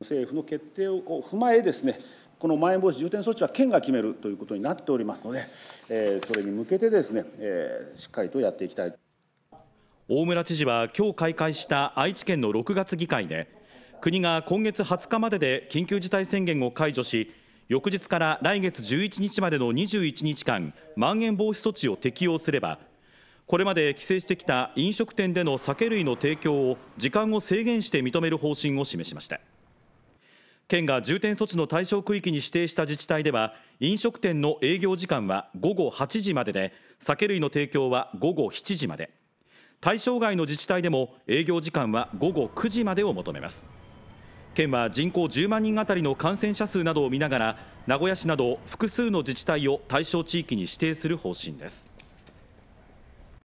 政府の決定を踏まえですね、このまん延防止重点措置は県が決めるということになっておりますので、えー、それに向けてですね、えー、しっかりとやっていきたい。大村知事は今日開会した愛知県の6月議会で、国が今月20日までで緊急事態宣言を解除し、翌日から来月11日までの21日間、まん延防止措置を適用すれば、これまで規制してきた飲食店での酒類の提供を時間を制限して認める方針を示しました。県が重点措置の対象区域に指定した自治体では飲食店の営業時間は午後8時までで酒類の提供は午後7時まで対象外の自治体でも営業時間は午後9時までを求めます県は人口10万人あたりの感染者数などを見ながら名古屋市など複数の自治体を対象地域に指定する方針です